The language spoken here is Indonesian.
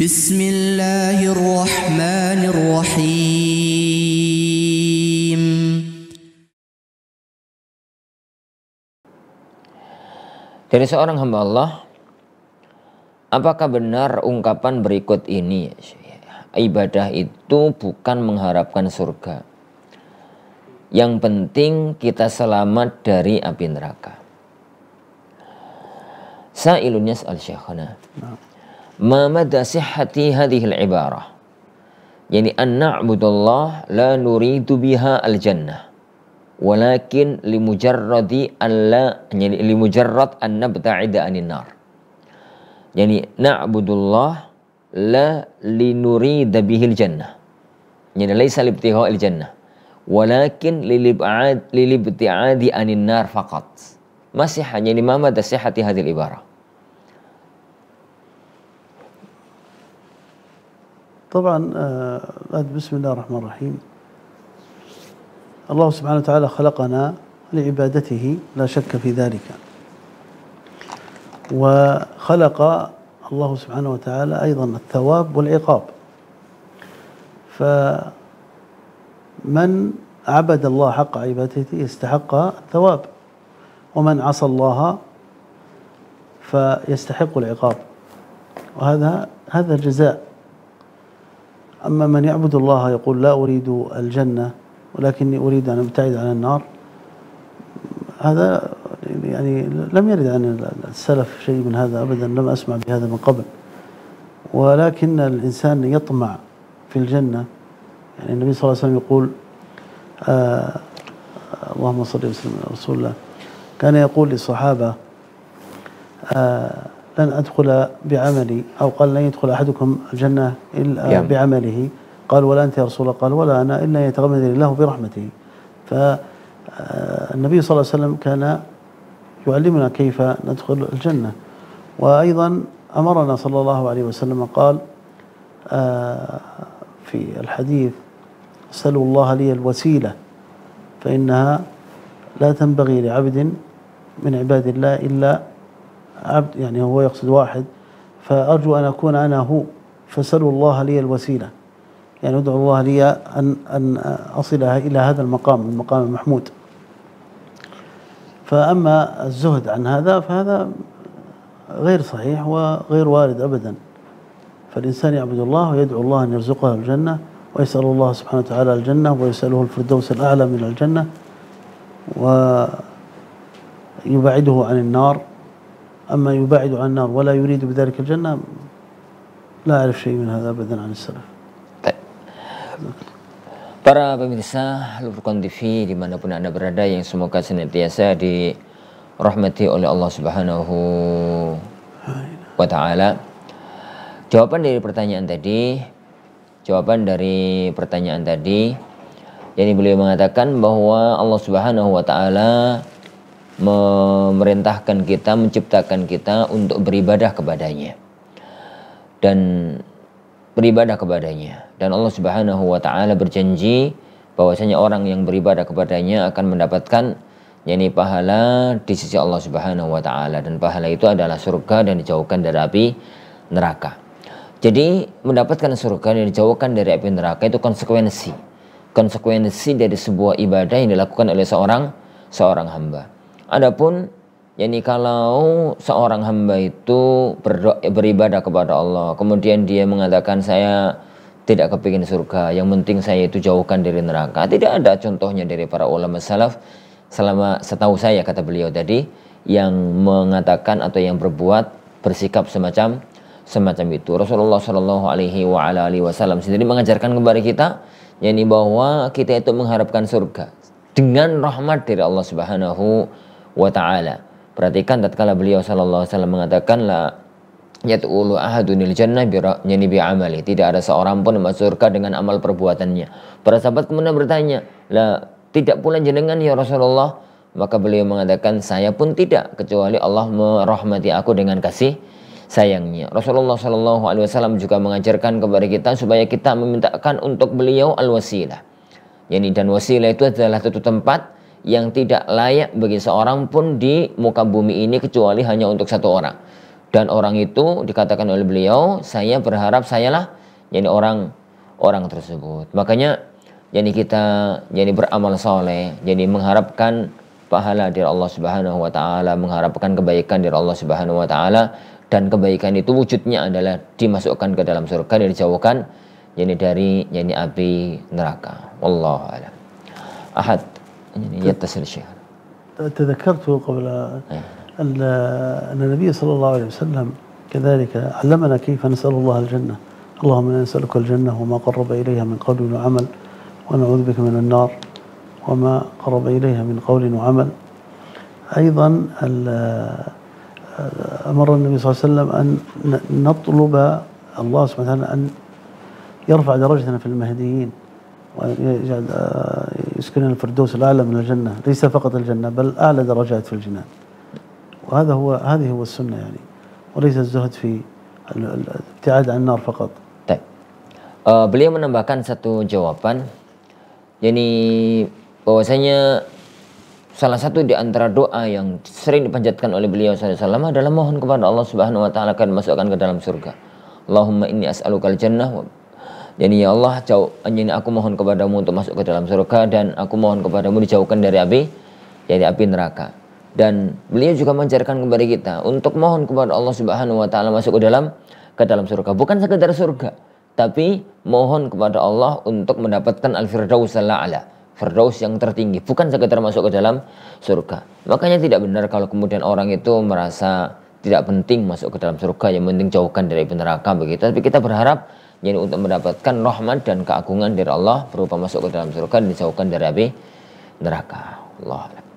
بسم الله الرحمن الرحيم Dari seorang hamba Allah, apakah benar ungkapan berikut ini? Ibadah itu bukan mengharapkan surga. Yang penting kita selamat dari api neraka. Sa'ilun yas'al syekhana. Nah ma mada sihhati hadhil ibarah yani an la nuridu biha al jannah walakin limujarradi yani limujarrad an nabta'ida anin nar yani na'budullah la linurida bihil jannah yani laisa al jannah walakin lilib'ad lilibti'adi anin nar faqat masih hanya hadhil ibarah طبعا آه، بسم الله الرحمن الرحيم الله سبحانه وتعالى خلقنا لعبادته لا شك في ذلك وخلق الله سبحانه وتعالى أيضا الثواب والعقاب فمن عبد الله حق عبادته يستحق الثواب ومن عصى الله فيستحق العقاب وهذا هذا الجزاء أما من يعبد الله يقول لا أريد الجنة ولكني أريد أن أبتعد عن النار هذا يعني لم يرد عن السلف شيء من هذا أبدا لم أسمع بهذا من قبل ولكن الإنسان يطمع في الجنة يعني النبي صلى الله عليه وسلم يقول آه، اللهم صل وسلم على رسول الله كان يقول للصحابة آه لن أدخل بعملي أو قال لن يدخل أحدكم الجنة إلا بعمله قال ولا أنت يا رسول الله قال ولا أنا إلا يتغمدني الله برحمته فالنبي آه، صلى الله عليه وسلم كان يعلمنا كيف ندخل الجنة وأيضا أمرنا صلى الله عليه وسلم قال آه، في الحديث سلوا الله لي الوسيلة فإنها لا تنبغي لعبد من عباد الله إلا عبد يعني هو يقصد واحد فأرجو أن أكون أنا هو فسألوا الله لي الوسيلة يعني ادعو الله لي أن أن أصل إلى هذا المقام المقام المحمود فأما الزهد عن هذا فهذا غير صحيح وغير وارد أبدا فالإنسان يعبد الله ويدعو الله أن يرزقه الجنة ويسأل الله سبحانه وتعالى الجنة ويسأله الفردوس الأعلى من الجنة ويبعده عن النار أما يباعد عن النار ولا يريد بذلك الجنة لا أعرف شيء من هذا أبدا عن السلف Para pemirsa Lurkon TV dimanapun Anda berada yang semoga senantiasa dirahmati oleh Allah Subhanahu wa Ta'ala. Jawaban dari pertanyaan tadi, jawaban dari pertanyaan tadi, jadi beliau mengatakan bahwa Allah Subhanahu wa Ta'ala memerintahkan kita, menciptakan kita untuk beribadah kepadanya dan beribadah kepadanya. Dan Allah Subhanahu wa taala berjanji bahwasanya orang yang beribadah kepadanya akan mendapatkan yakni pahala di sisi Allah Subhanahu wa taala dan pahala itu adalah surga dan dijauhkan dari api neraka. Jadi mendapatkan surga dan dijauhkan dari api neraka itu konsekuensi. Konsekuensi dari sebuah ibadah yang dilakukan oleh seorang seorang hamba. Adapun yakni kalau seorang hamba itu berdoa, beribadah kepada Allah, kemudian dia mengatakan saya tidak kepingin surga, yang penting saya itu jauhkan dari neraka. Tidak ada contohnya dari para ulama salaf selama setahu saya kata beliau tadi yang mengatakan atau yang berbuat bersikap semacam semacam itu. Rasulullah Shallallahu alaihi wasallam sendiri mengajarkan kepada kita yakni bahwa kita itu mengharapkan surga dengan rahmat dari Allah Subhanahu wa taala. Perhatikan tatkala beliau sallallahu alaihi wasallam mengatakan la yat'ulu ahadunil jannah yani bi amali. Tidak ada seorang pun masuk surga dengan amal perbuatannya. Para sahabat kemudian bertanya, "La tidak pula jenengan ya Rasulullah?" Maka beliau mengatakan, "Saya pun tidak kecuali Allah merahmati aku dengan kasih sayangnya. Rasulullah Shallallahu Alaihi Wasallam juga mengajarkan kepada kita supaya kita memintakan untuk beliau al wasilah. Yani dan wasilah itu adalah satu tempat yang tidak layak bagi seorang pun di muka bumi ini kecuali hanya untuk satu orang. Dan orang itu dikatakan oleh beliau, saya berharap sayalah jadi orang orang tersebut. Makanya jadi kita jadi beramal soleh, jadi mengharapkan pahala dari Allah Subhanahu wa taala, mengharapkan kebaikan dari Allah Subhanahu wa taala dan kebaikan itu wujudnya adalah dimasukkan ke dalam surga dan dijauhkan jadi dari jadi api neraka. Allah a'lam. Ahad يعني يتصل الشيء تذكرت قبل إيه. أن أن النبي صلى الله عليه وسلم كذلك علمنا كيف نسأل الله الجنة اللهم إنا نسألك الجنة وما قرب إليها من قول وعمل ونعوذ بك من النار وما قرب إليها من قول وعمل أيضا أمر النبي صلى الله عليه وسلم أن نطلب الله سبحانه وتعالى أن يرفع درجتنا في المهديين ويجعل يسكننا الفردوس الاعلى من الجنه ليس فقط الجنه بل اعلى درجات في الجنان وهذا هو هذه هو السنه يعني وليس الزهد في الابتعاد عن النار فقط طيب. Uh, beliau menambahkan satu jawaban yakni bahwasanya salah satu di antara doa yang sering dipanjatkan oleh beliau SAW adalah mohon kepada Allah Subhanahu wa taala akan dimasukkan ke dalam surga. Allahumma inni as'alukal jannah jadi ya Allah, jauh, yani aku mohon kepadamu untuk masuk ke dalam surga dan aku mohon kepadamu dijauhkan dari api, jadi api neraka. Dan beliau juga mengajarkan kepada kita untuk mohon kepada Allah Subhanahu wa taala masuk ke dalam ke dalam surga, bukan sekedar surga, tapi mohon kepada Allah untuk mendapatkan al-firdaus al-a'la, firdaus yang tertinggi, bukan sekedar masuk ke dalam surga. Makanya tidak benar kalau kemudian orang itu merasa tidak penting masuk ke dalam surga, yang penting jauhkan dari neraka begitu. Tapi kita berharap jadi untuk mendapatkan rahmat dan keagungan dari Allah berupa masuk ke dalam surga dan dijauhkan dari api neraka. Allah